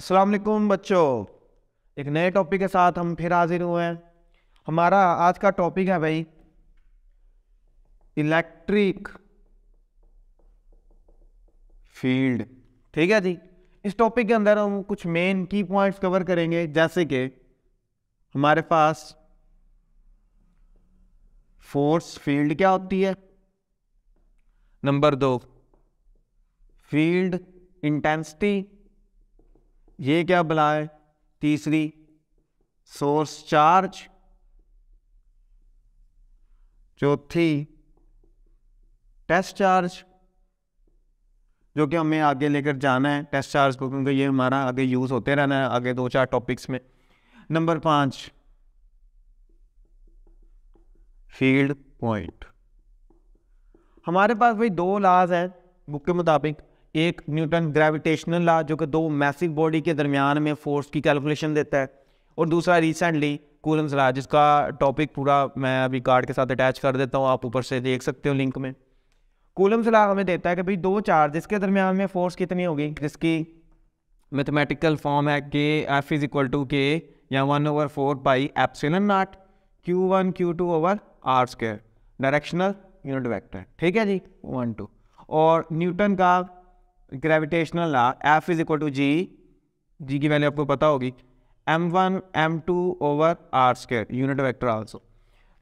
असलम बच्चों एक नए टॉपिक के साथ हम फिर हाजिर हुए हैं हमारा आज का टॉपिक है भाई इलेक्ट्रिक फील्ड ठीक है जी इस टॉपिक के अंदर हम कुछ मेन की पॉइंट्स कवर करेंगे जैसे कि हमारे पास फोर्स फील्ड क्या होती है नंबर दो फील्ड इंटेंसिटी ये क्या बुलाए तीसरी सोर्स चार्ज चौथी टेस्ट चार्ज जो कि हमें आगे लेकर जाना है टेस्ट चार्ज को क्योंकि ये हमारा आगे यूज़ होते रहना है आगे दो चार टॉपिक्स में नंबर पांच फील्ड पॉइंट हमारे पास भाई दो लाज है बुक के मुताबिक एक न्यूटन ग्रेविटेशनल ला जो कि दो मैसिव बॉडी के दरमियान में फोर्स की कैलकुलेशन देता है और दूसरा रिसेंटली कूलम्स ला जिसका टॉपिक पूरा मैं अभी कार्ड के साथ अटैच कर देता हूँ आप ऊपर से देख सकते हो लिंक में कूलम्स ला हमें देता है कि भाई दो चार्जिस के दरमियान में फोर्स कितनी होगी जिसकी मैथमेटिकल फॉर्म है के एफ इज़ इक्वल टू के या one over four pi epsilon naught Q one Q two over R square directional unit vector ठीक है जी वन टू और न्यूटन का gravitational law F is equal to G G की value आपको पता होगी M one M two over R square unit vector also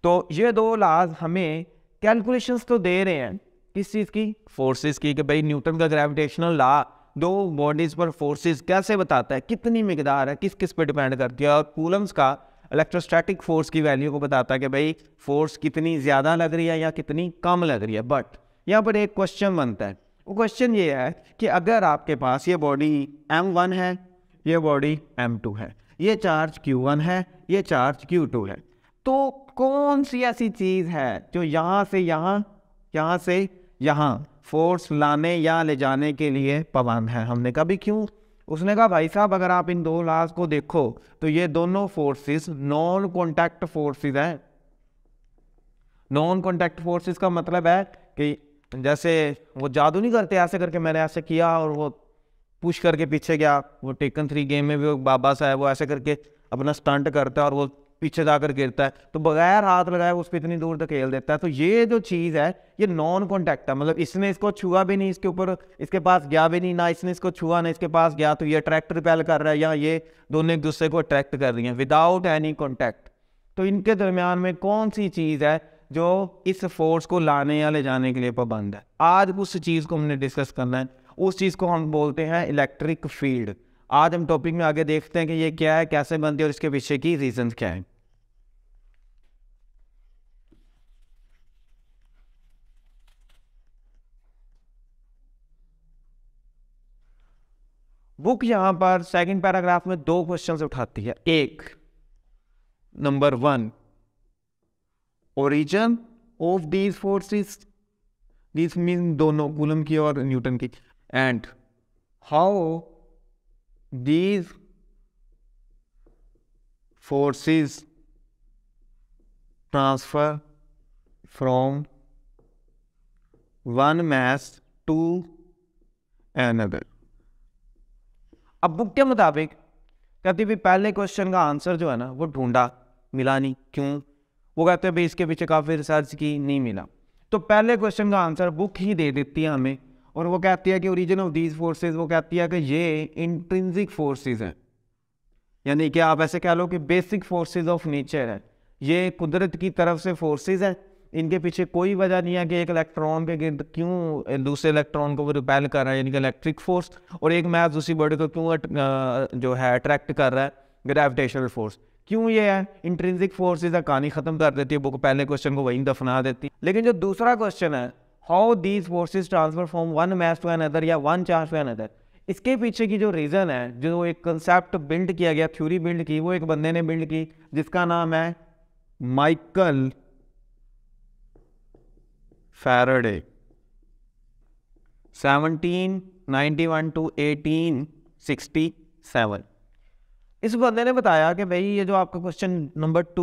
तो ये दो लाज हमें कैलकुलेशंस तो दे रहे हैं किस चीज़ की फोर्सेस की कि भाई न्यूटन का ग्रेविटेशनल ला दो बॉडीज पर फोर्सेस कैसे बताता है कितनी मकदार है किस किस पर डिपेंड करती है और कूलम्स का इलेक्ट्रोस्टैटिक फोर्स की वैल्यू को बताता है कि भाई फोर्स कितनी ज़्यादा लग रही है या कितनी कम लग रही है बट यहाँ पर एक क्वेश्चन बनता है क्वेश्चन ये है कि अगर आपके पास ये बॉडी M1 है ये बॉडी M2 है ये चार्ज Q1 है ये चार्ज Q2 है तो कौन सी ऐसी चीज़ है जो यहाँ से यहाँ यहाँ से यहाँ फोर्स लाने या ले जाने के लिए पवन है हमने कहा भी क्यों उसने कहा भाई साहब अगर आप इन दो लाज को देखो तो ये दोनों फोर्सेस नॉन कॉन्टैक्ट फोर्सेस हैं नॉन कॉन्टैक्ट फोर्सेस का मतलब है कि जैसे वो जादू नहीं करते ऐसे करके मैंने ऐसे किया और वो पुश करके पीछे गया वो टेकन थ्री गेम में भी वो बाबा साहब वो ऐसे करके अपना स्टंट करता है और वो पीछे जाकर गिरता है तो बगैर हाथ लगाए उसको इतनी दूर तक खेल देता है तो ये जो चीज़ है ये नॉन कॉन्टैक्ट है मतलब इसने इसको छुआ भी नहीं इसके ऊपर इसके पास गया भी नहीं ना इसने इसको छुआ ना इसके पास गया तो ये अट्रैक्ट रिपेल कर रहा है या ये दोनों एक दूसरे को अट्रैक्ट कर रही हैं विदाउट एनी कॉन्टैक्ट तो इनके दरमियान में कौन सी चीज़ है जो इस फोर्स को लाने या ले जाने के लिए पाबंद है आज उस चीज़ को हमने डिस्कस करना है उस चीज़ को हम बोलते हैं इलेक्ट्रिक फील्ड आज हम टॉपिक में आगे देखते हैं कि ये क्या है कैसे बनती है और इसके पीछे की रीजन क्या है बुक यहां पर सेकंड पैराग्राफ में दो क्वेश्चंस उठाती है एक number one origin of these forces this mean दोनों कूलम की और न्यूटन की and how these forces transfer from one mass to another अब बुक के मुताबिक कभी भी पहले क्वेश्चन का आंसर जो है ना वो ढूंढा मिला नहीं क्यों वो कहते हैं भाई इसके पीछे काफ़ी रिसर्च की नहीं मिला तो पहले क्वेश्चन का आंसर बुक ही दे देती है हमें और वो कहती है कि ओरिजिन ऑफ दीज फोर्सेज वो कहती है कि ये इंट्रिंसिक फोर्सेज हैं यानी कि आप ऐसे कह लो कि बेसिक फोर्सेज ऑफ नेचर है ये कुदरत की तरफ से फोर्सेज हैं इनके पीछे कोई वजह नहीं है कि एक इलेक्ट्रॉन के गिर्द क्यों दूसरे इलेक्ट्रॉन को वो रिपेल कर रहा है यानी कि इलेक्ट्रिक फोर्स और एक मैथ दूसरी बॉडी को क्यों जो है अट्रैक्ट कर रहा है ग्रेविटेशनल फोर्स क्यों ये है इंट्रेंसिक फोर्सेज कहानी खत्म कर देती है बुक पहले क्वेश्चन को वहीं दफना देती है लेकिन जो दूसरा क्वेश्चन है how these forces transfer from one mass to another या one charge to another इसके पीछे की जो रीज़न है जो एक कंसेप्ट बिल्ड किया गया थ्योरी बिल्ड की वो एक बंदे ने बिल्ड की जिसका नाम है माइकल फैरडे 1791 टू सेवन इस बंदे ने बताया कि भाई ये जो आपका क्वेश्चन नंबर टू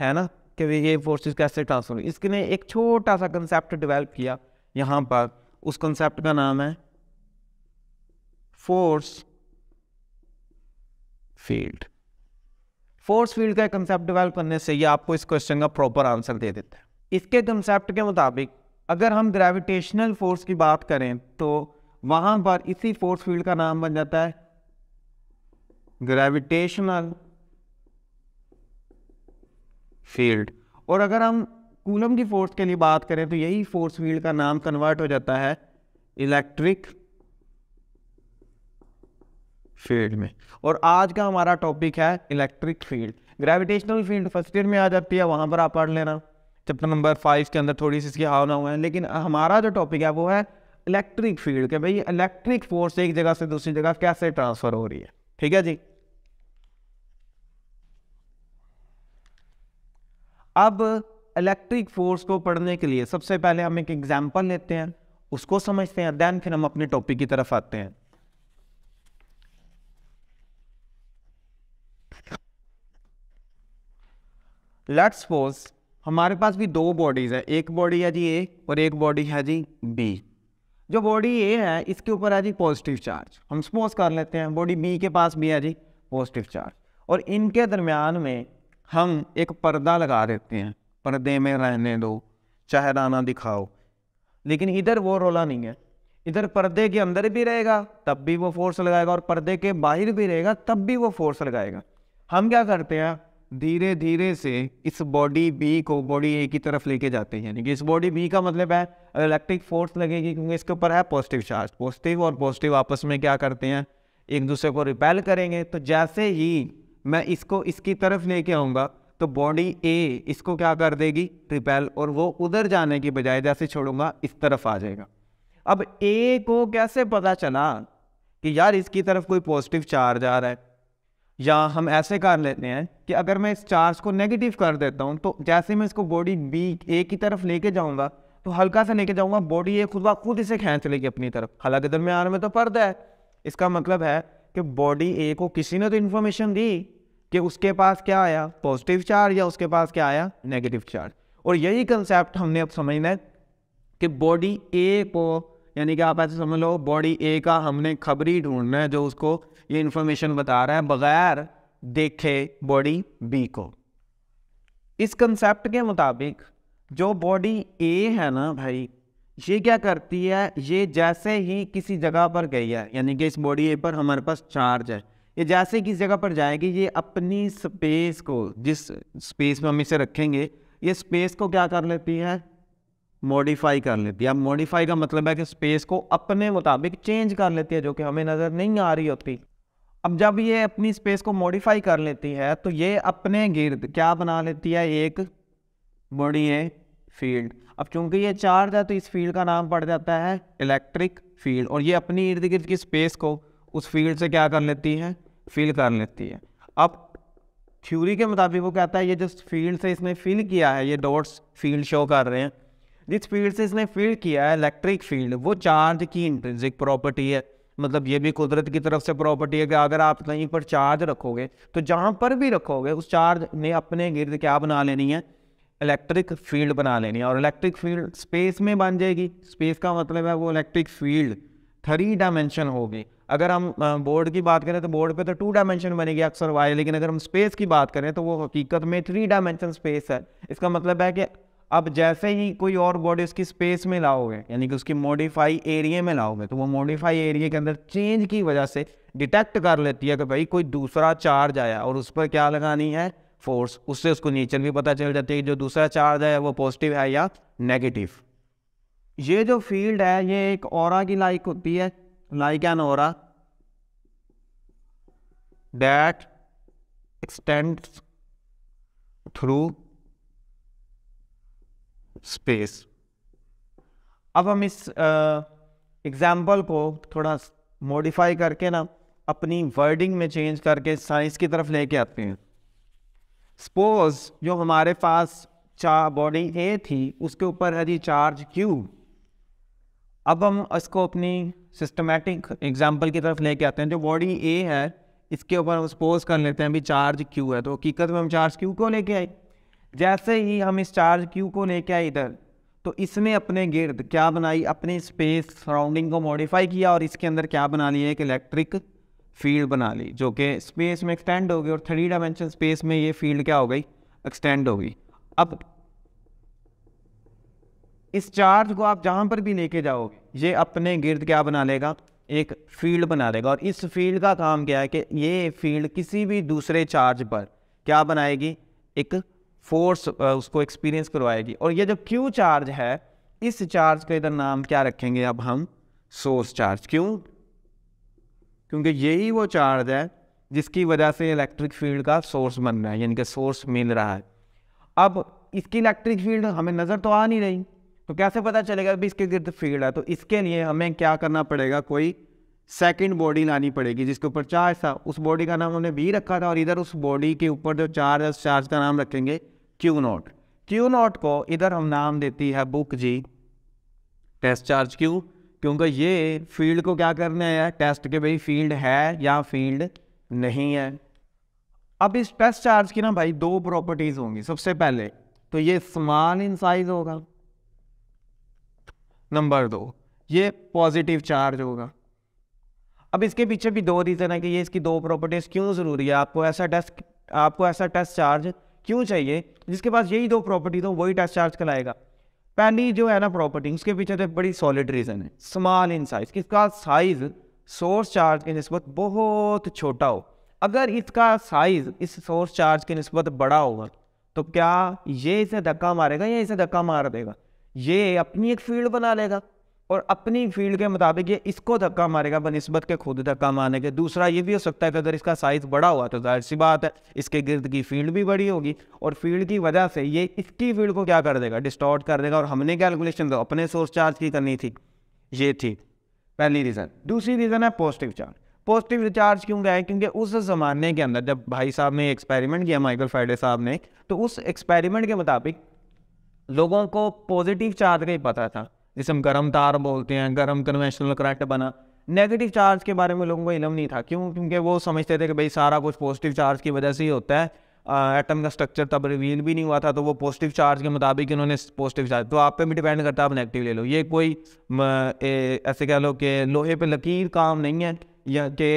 है ना कि ये फोर्सेस कैसे ट्रांसफर इसके ने एक छोटा सा कंसेप्ट डेवलप किया यहाँ पर उस कंसेप्ट का नाम है फोर्स फील्ड फोर्स फील्ड का कंसेप्ट डेवलप करने से ये आपको इस क्वेश्चन का प्रॉपर आंसर दे देता है इसके कंसेप्ट के मुताबिक अगर हम ग्रेविटेशनल फोर्स की बात करें तो वहाँ पर इसी फोर्स फील्ड का नाम बन जाता है ग्रेविटेशनल फील्ड और अगर हम कूलम की फोर्स के लिए बात करें तो यही फोर्स फील्ड का नाम कन्वर्ट हो जाता है इलेक्ट्रिक फील्ड में और आज का हमारा टॉपिक है electric field gravitational field first year में आ जाती है वहाँ पर आप पढ़ लेना चैप्टर नंबर फाइव के अंदर थोड़ी सी इसकी हावना हुआ है लेकिन हमारा जो टॉपिक है वो है इलेक्ट्रिक फील्ड के भाई इलेक्ट्रिक फोर्स एक जगह से दूसरी जगह कैसे ट्रांसफ़र हो रही है ठीक है जी अब इलेक्ट्रिक फोर्स को पढ़ने के लिए सबसे पहले हम एक एग्जाम्पल लेते हैं उसको समझते हैं देन फिर हम अपने टॉपिक की तरफ आते हैं लेट्स सपोज हमारे पास भी दो बॉडीज है एक बॉडी है जी ए और एक बॉडी है जी बी जो बॉडी ए है इसके ऊपर है जी पॉजिटिव चार्ज हम सपोज कर लेते हैं बॉडी बी के पास भी है जी पॉजिटिव चार्ज और इनके दरम्यान में हम एक पर्दा लगा देते हैं पर्दे में रहने दो चेहराना दिखाओ लेकिन इधर वो रोला नहीं है इधर पर्दे के अंदर भी रहेगा तब भी वो फोर्स लगाएगा और पर्दे के बाहर भी रहेगा तब भी वो फोर्स लगाएगा हम क्या करते हैं धीरे धीरे से इस बॉडी बी को बॉडी ए की तरफ लेके जाते हैं यानी कि इस बॉडी बी का मतलब है इलेक्ट्रिक फोर्स लगेगी क्योंकि इसके ऊपर है पॉजिटिव चार्ज पॉजिटिव और पॉजिटिव आपस में क्या करते हैं एक दूसरे को रिपेल करेंगे तो जैसे ही मैं इसको इसकी तरफ लेके आऊँगा तो बॉडी ए इसको क्या कर देगी रिपेल और वो उधर जाने की बजाय जैसे छोड़ूंगा इस तरफ आ जाएगा अब ए को कैसे पता चला कि यार इसकी तरफ कोई पॉजिटिव चार्ज आ रहा है या हम ऐसे कर लेते हैं कि अगर मैं इस चार्ज को नेगेटिव कर देता हूँ तो जैसे मैं इसको बॉडी बी ए की तरफ लेके जाऊँगा तो हल्का सा लेके जाऊँगा बॉडी ए खुद ब खुद इसे खींच लेगी अपनी तरफ हालांकि दरमियान में तो पर्दा है इसका मतलब है कि बॉडी ए को किसी ने तो इन्फॉर्मेशन दी कि उसके पास क्या आया पॉजिटिव चार्ज या उसके पास क्या आया नेगेटिव चार्ज और यही कंसेप्ट हमने अब समझना है कि बॉडी ए को यानी कि आप ऐसे समझ लो बॉडी ए का हमने खबरी ढूंढना है जो उसको ये इन्फॉर्मेशन बता रहा है बगैर देखे बॉडी बी को इस कंसेप्ट के मुताबिक जो बॉडी ए है ना भाई ये क्या करती है ये जैसे ही किसी जगह पर गई है यानी कि इस बॉडी ए पर हमारे पास चार्ज है ये जैसे किस जगह पर जाएगी ये अपनी स्पेस को जिस स्पेस में हम इसे रखेंगे ये स्पेस को क्या कर लेती है मॉडिफाई कर लेती है अब मॉडिफाई का मतलब है कि स्पेस को अपने मुताबिक चेंज कर लेती है जो कि हमें नज़र नहीं आ रही होती अब जब ये अपनी स्पेस को मॉडिफाई कर लेती है तो ये अपने गिर्द क्या बना लेती है एक बड़ी फील्ड अब चूंकि ये चार्ज है तो इस फील्ड का नाम पड़ जाता है इलेक्ट्रिक फील्ड और ये अपनी इर्द गिर्द की स्पेस को उस फील्ड से क्या कर लेती है फील कर लेती है अब थ्योरी के मुताबिक वो कहता है ये जो फील्ड से इसने फील किया है ये डॉट्स फील्ड शो कर रहे हैं जिस फील्ड से इसने फील्ड किया है इलेक्ट्रिक फील्ड वो चार्ज की इंट्रेंसिक प्रॉपर्टी है मतलब ये भी कुदरत की तरफ से प्रॉपर्टी है कि अगर आप कहीं पर चार्ज रखोगे तो जहाँ पर भी रखोगे उस चार्ज ने अपने गिर्द क्या बना लेनी है इलेक्ट्रिक फील्ड बना लेनी है और इलेक्ट्रिक फील्ड स्पेस में बन जाएगी स्पेस का मतलब है वो इलेक्ट्रिक फील्ड थ्री डायमेंशन होगी अगर हम बोर्ड की बात करें तो बोर्ड पे तो टू डायमेंशन बनेगी अक्सर वाई लेकिन अगर हम स्पेस की बात करें तो वो हकीकत में थ्री डायमेंशन स्पेस है इसका मतलब है कि अब जैसे ही कोई और बॉडी उसकी स्पेस में लाओगे यानी कि उसकी मॉडिफाई एरिया में लाओगे तो वो मॉडिफाई एरिया के अंदर चेंज की वजह से डिटेक्ट कर लेती है कि भाई कोई दूसरा चार्ज आया और उस पर क्या लगानी है फोर्स उससे उसको नेचर भी पता चल जाती है जो दूसरा चार्ज है वो पॉजिटिव है या नेगेटिव ये जो फील्ड है ये एक और की लाइक होती है लाइक एन और दैट एक्सटेंड थ्रू स्पेस अब हम इस एग्जाम्पल को थोड़ा मॉडिफाई करके ना अपनी वर्डिंग में चेंज करके साइंस की तरफ लेके आते हैं सपोज जो हमारे पास चार बॉडी ए थी उसके ऊपर है जी चार्ज क्यू अब हम इसको अपनी सिस्टमेटिक एग्जाम्पल की तरफ लेके आते हैं जो बॉडी ए है इसके ऊपर हम सपोज कर लेते हैं अभी चार्ज क्यू है तो हकीकत में हम चार्ज क्यू को लेके आए जैसे ही हम इस चार्ज क्यू को लेके आए इधर तो इसने अपने गिर्द क्या बनाई अपने स्पेस सराउंडिंग को मॉडिफाई किया और इसके अंदर क्या बना लिया एक इलेक्ट्रिक फील्ड बना ली जो कि स्पेस में एक्सटेंड हो गई और थ्री डायमेंशन स्पेस में ये फील्ड क्या हो गई एक्सटेंड हो गई अब इस चार्ज को आप जहां पर भी लेके जाओ ये अपने गिर्द क्या बना लेगा एक फील्ड बना लेगा और इस फील्ड का काम क्या है कि ये फील्ड किसी भी दूसरे चार्ज पर क्या बनाएगी एक फोर्स uh, उसको एक्सपीरियंस करवाएगी और ये जो क्यू चार्ज है इस चार्ज का इधर नाम क्या रखेंगे अब हम सोर्स चार्ज क्यों क्योंकि यही वो चार्ज है जिसकी वजह से इलेक्ट्रिक फील्ड का सोर्स बन रहा है यानी कि सोर्स मिल रहा है अब इसकी इलेक्ट्रिक फील्ड हमें नज़र तो आ नहीं रही तो कैसे पता चलेगा अभी इसके गिर्द फील्ड है तो इसके लिए हमें क्या करना पड़ेगा कोई सेकंड बॉडी लानी पड़ेगी जिसके ऊपर चार्ज था उस बॉडी का नाम हमने बी रखा था और इधर उस बॉडी के ऊपर जो चार्ज है उस चार्ज का नाम रखेंगे क्यू नोट क्यू नोट को इधर हम नाम देती है बुक जी टेस्ट चार्ज क्यू क्योंकि ये फील्ड को क्या करने है टेस्ट के भाई फील्ड है या फील्ड नहीं है अब इस टेस्ट चार्ज की ना भाई दो प्रॉपर्टीज होंगी सबसे पहले तो ये स्मॉल इन साइज होगा नंबर दो ये पॉजिटिव चार्ज होगा अब इसके पीछे भी दो रीज़न है कि ये इसकी दो प्रॉपर्टीज क्यों ज़रूरी है आपको ऐसा टेस्ट आपको ऐसा टेस्ट चार्ज क्यों चाहिए जिसके पास यही दो प्रॉपर्टी तो वही टेस्ट चार्ज कराएगा पहली जो है ना प्रॉपर्टी उसके पीछे तो बड़ी सॉलिड रीज़न है स्मॉल इन साइज किसका साइज सोर्स चार्ज की नस्बत बहुत छोटा हो अगर इसका साइज इस सोर्स चार्ज की नस्बत बड़ा होगा तो क्या ये इसे धक्का मारेगा या इसे धक्का मार देगा ये अपनी एक फील्ड बना लेगा और अपनी फील्ड के मुताबिक ये इसको धक्का मारेगा बनस्बत के खुद धक्का मारने के दूसरा ये भी हो सकता है कि अगर इसका साइज़ बड़ा हुआ तो जाहिर सी बात है इसके गिर्द की फील्ड भी बड़ी होगी और फील्ड की वजह से ये इसकी फील्ड को क्या कर देगा डिस्टॉर्ट कर देगा और हमने कैलकुलेशन तो अपने सोर्स चार्ज की करनी थी ये थी पहली रीज़न दूसरी रीज़न है पॉजिटिव चार्ज पॉजिटिव रिचार्ज क्यों गए क्योंकि उस ज़माने के अंदर जब भाई साहब ने एक्सपेरिमेंट किया माइकल फाइडे साहब ने तो उस एक्सपेरिमेंट के मुताबिक लोगों को पॉजिटिव चार्ज का ही पता था जिसे हम गर्म तार बोलते हैं गर्म कन्वेंशनल करंट बना नेगेटिव चार्ज के बारे में लोगों को इलम नहीं था क्यों क्योंकि वो समझते थे कि भाई सारा कुछ पॉजिटिव चार्ज की वजह से ही होता है एटम का स्ट्रक्चर तब रिवील भी नहीं हुआ था तो वो पॉजिटिव चार्ज के मुताबिक इन्होंने पॉजिटिव चार्ज तो आप पे भी डिपेंड करता है आप नेगेटिव ले लो ये कोई ए, ऐसे कह लो कि लोहे पे लकीर काम नहीं है या कि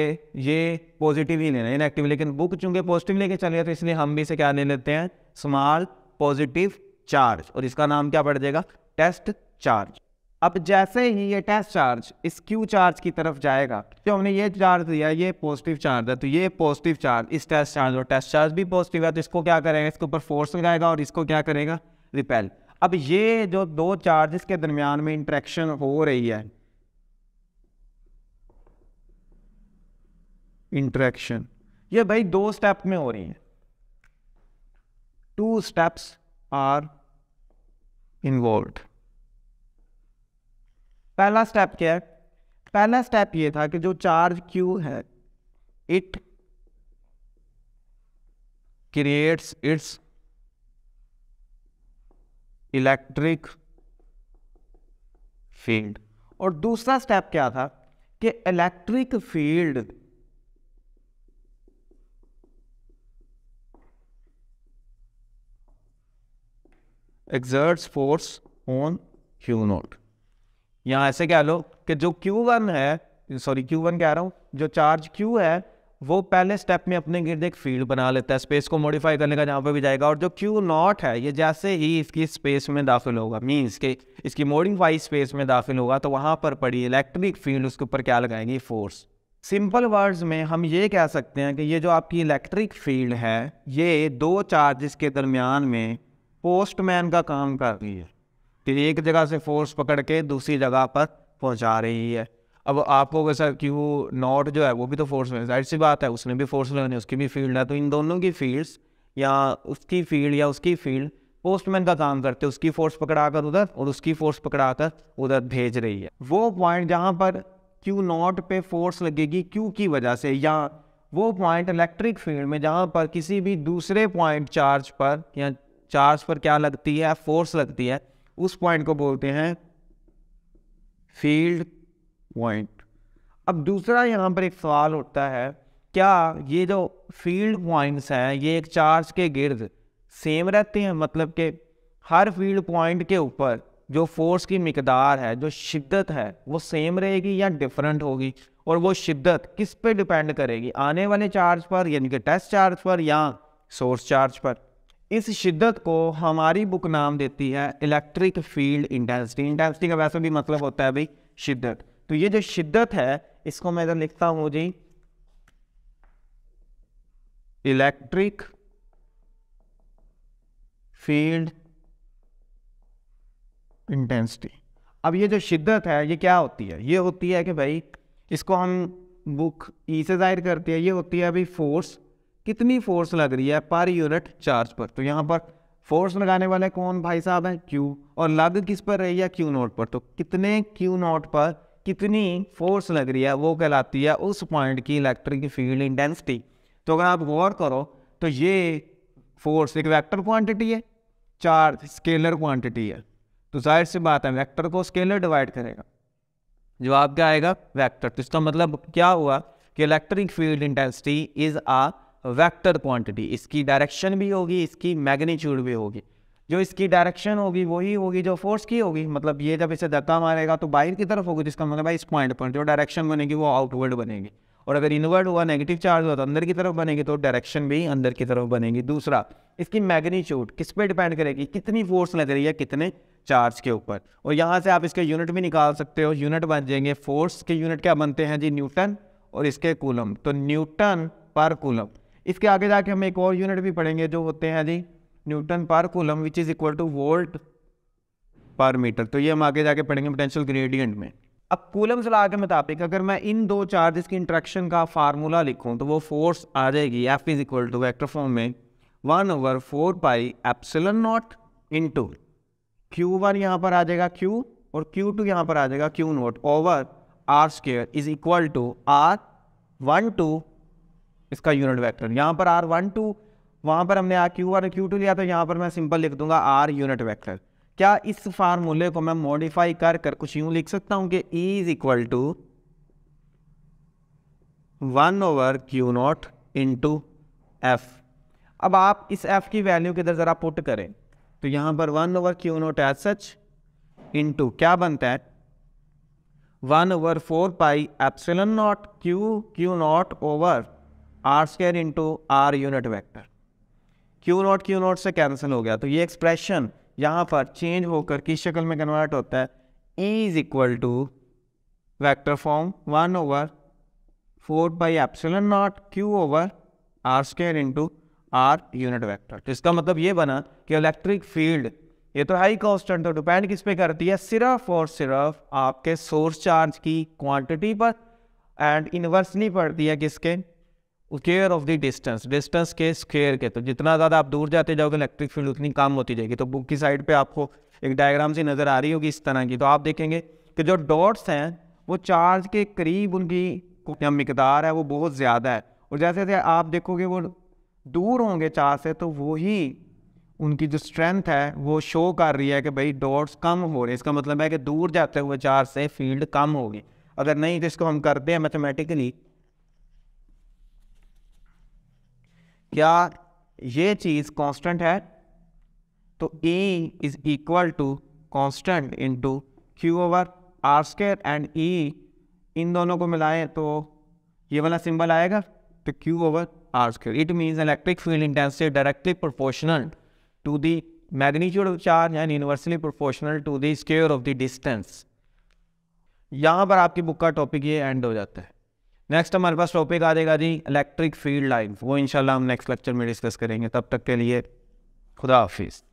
ये पॉजिटिव ही लेना है नेगेटिव लेकिन बुक चूँकि पॉजिटिव लेके चल गया तो इसलिए हम भी इसे क्या ले लेते हैं स्मॉल पॉजिटिव चार्ज और इसका नाम क्या पड़ जाएगा टेस्ट चार्ज अब जैसे ही ये टेस्ट चार्ज इस क्यू चार्ज की तरफ जाएगा तो हमने ये चार्ज दिया ये पॉजिटिव चार्ज है तो ये पॉजिटिव चार्ज इस टेस्ट चार्ज और टेस्ट चार्ज भी पॉजिटिव है तो इसको क्या करेगा इसके ऊपर फोर्स लगाएगा और इसको क्या करेगा रिपेल अब ये जो दो चार्जेस के दरमियान में इंट्रैक्शन हो रही है इंट्रैक्शन ये भाई दो स्टेप में हो रही है टू स्टेप्स आर इन्वॉल्व पहला स्टेप क्या है पहला स्टेप ये था कि जो चार्ज क्यू है it creates its electric field और दूसरा स्टेप क्या था कि electric field exerts force on Q naught या ऐसे कह लो कि जो Q1 है सॉरी Q1 कह रहा हूँ जो चार्ज Q है वो पहले स्टेप में अपने गिर्द एक फील्ड बना लेता है स्पेस को मॉडिफाई करने का जहाँ पे भी जाएगा और जो क्यू नॉट है ये जैसे ही इसकी स्पेस में दाखिल होगा मीन्स के इसकी मॉडिफाई स्पेस में दाखिल होगा तो वहाँ पर पड़ी इलेक्ट्रिक फील्ड उसके ऊपर क्या लगाएंगी फोर्स सिंपल वर्ड्स में हम ये कह सकते हैं कि ये जो आपकी इलेक्ट्रिक फील्ड है ये दो चार्जेस के दरमियान में पोस्टमैन का काम कर रही है एक जगह से फोर्स पकड़ के दूसरी जगह पर पहुंचा रही है अब आपको कैसा कि वो नॉट जो है वो भी तो फोर्स में जाहिर सी बात है उसने भी फोर्स लगानी उसकी भी फील्ड है तो इन दोनों की फील्ड्स या उसकी फील्ड या उसकी फील्ड पोस्टमैन का काम करते उसकी फोर्स पकड़ा कर उधर और उसकी फोर्स पकड़ा कर उधर भेज रही है वो पॉइंट जहाँ पर क्यू नॉट पे फोर्स लगेगी क्यू की वजह से या वो पॉइंट इलेक्ट्रिक फील्ड में जहाँ पर किसी भी दूसरे पॉइंट चार्ज पर या चार्ज पर क्या लगती है फोर्स लगती है उस पॉइंट को बोलते हैं फील्ड पॉइंट अब दूसरा यहाँ पर एक सवाल उठता है क्या ये जो फील्ड पॉइंट्स हैं ये एक चार्ज के गिर्द सेम रहते हैं मतलब कि हर फील्ड पॉइंट के ऊपर जो फोर्स की मकदार है जो शिद्दत है वो सेम रहेगी या डिफरेंट होगी और वो शिद्दत किस पे डिपेंड करेगी आने वाले चार्ज पर यानी कि टेस्ट चार्ज पर या सोर्स चार्ज पर इस शिद्दत को हमारी बुक नाम देती है इलेक्ट्रिक फील्ड इंटेंसिटी इंटेंसिटी का वैसे भी मतलब होता है भाई शिद्दत तो ये जो शिद्दत है इसको मैं इधर लिखता हूं जी इलेक्ट्रिक फील्ड इंटेंसिटी अब ये जो शिद्दत है ये क्या होती है ये होती है कि भाई इसको हम बुक ई से जाहिर करते हैं ये होती है अभी फोर्स कितनी फोर्स लग रही है पर यूनिट चार्ज पर तो यहाँ पर फोर्स लगाने वाले कौन भाई साहब हैं क्यू और लग किस पर रही है क्यू नोट पर तो कितने क्यू नोट पर कितनी फोर्स लग रही है वो कहलाती है उस पॉइंट की इलेक्ट्रिक फील्ड इंटेंसिटी तो अगर आप गौर करो तो ये फोर्स एक वेक्टर क्वांटिटी है चार्ज स्केलर क्वांटिटी है तो जाहिर सी बात है वेक्टर को स्केलर डिवाइड करेगा जवाब क्या आएगा वेक्टर तो इसका मतलब क्या हुआ कि electric field intensity is a vector quantity इसकी डायरेक्शन भी होगी इसकी मैग्नीट्यूड भी होगी जो इसकी डायरेक्शन होगी वही होगी जो फोर्स की होगी मतलब ये जब इसे धक्का मारेगा तो बाहर की तरफ होगी जिसका मतलब इस पॉइंट पर जो डायरेक्शन बनेगी वो आउटवर्ड बनेगी और अगर इनवर्ड हुआ नेगेटिव चार्ज हुआ तो अंदर की तरफ बनेगी तो डायरेक्शन भी अंदर की तरफ बनेगी दूसरा इसकी मैग्नीट्यूड किस पर डिपेंड करेगी कितनी फोर्स लग रही है कितने चार्ज के ऊपर और यहाँ से आप इसके यूनिट भी निकाल सकते हो यूनिट बन जाएंगे फोर्स के यूनिट क्या बनते हैं जी न्यूटन और इसके कूलम तो न्यूटन पर कूलम इसके आगे जाके हम एक और यूनिट भी पढ़ेंगे जो होते हैं जी न्यूटन पर coulomb which is equal to volt पर मीटर तो ये हम आगे जाके पढ़ेंगे पोटेंशियल ग्रेडियंट में अब कोलम लॉ के मुताबिक अगर मैं इन दो चार्जेस की इंट्रैक्शन का फार्मूला लिखूँ तो वो फोर्स आ जाएगी F is equal to vector form में one over four pi epsilon naught into Q one यहाँ पर आ जाएगा क्यू और क्यू टू यहाँ पर आ जाएगा Q naught over R square is equal to R one two इसका यूनिट वेक्टर यहाँ पर आर वन टू वहाँ पर हमने R Q one Q two लिया तो यहाँ पर मैं सिंपल लिख दूंगा आर यूनिट वेक्टर क्या इस फार्मूले को मैं मॉडिफाई कर कर कुछ यूं लिख सकता हूं कि E is equal to one over Q naught into F अब आप इस एफ की वैल्यू किधर ज़रा पुट करें तो यहाँ पर one over Q naught as such to क्या बनता है one over four pi epsilon naught Q Q naught over R square into R unit vector Q naught Q naught से कैंसिल हो गया तो ये एक्सप्रेशन यहाँ पर चेंज होकर किस शक्ल में कन्वर्ट होता है E is equal to vector form one over four pi epsilon naught Q over R square into R unit vector तो इसका मतलब ये बना कि इलेक्ट्रिक फील्ड ये तो हाई कॉन्स्टेंट तो डिपेंड किस पे करती है सिर्फ और सिर्फ आपके सोर्स चार्ज की क्वांटिटी पर एंड इनवर्सली पड़ती है किसके square of the distance distance के स्केयर के तो जितना ज़्यादा आप दूर जाते जाओगे इलेक्ट्रिक फील्ड उतनी कम होती जाएगी तो बुक की साइड पे आपको एक डायग्राम सी नज़र आ रही होगी इस तरह की तो आप देखेंगे कि जो डॉट्स हैं वो चार्ज के करीब उनकी मकदार है वो बहुत ज़्यादा है और जैसे जैसे आप देखोगे वो दूर होंगे चार्ज से तो वही उनकी जो स्ट्रेंथ है वो शो कर रही है कि भाई डॉट्स कम हो रहे हैं इसका मतलब है कि दूर जाते हुए चार्ज से फील्ड कम होगी अगर नहीं तो इसको हम करते हैं मैथमेटिकली क्या ये चीज़ कांस्टेंट है तो E is equal to constant into Q over R square and E इन दोनों को मिलाएं तो ये वाला सिंबल आएगा तो Q over R square it means electric field intensity directly proportional to the magnitude of charge and inversely proportional to the square of the distance यहां पर आपकी बुक का टॉपिक ये एंड हो जाता है नेक्स्ट हमारे पास टॉपिक आ जाएगा जी इलेक्ट्रिक फील्ड लाइन वो इंशाल्लाह हम नेक्स्ट लेक्चर में डिस्कस करेंगे तब तक के लिए खुदा हाफिज़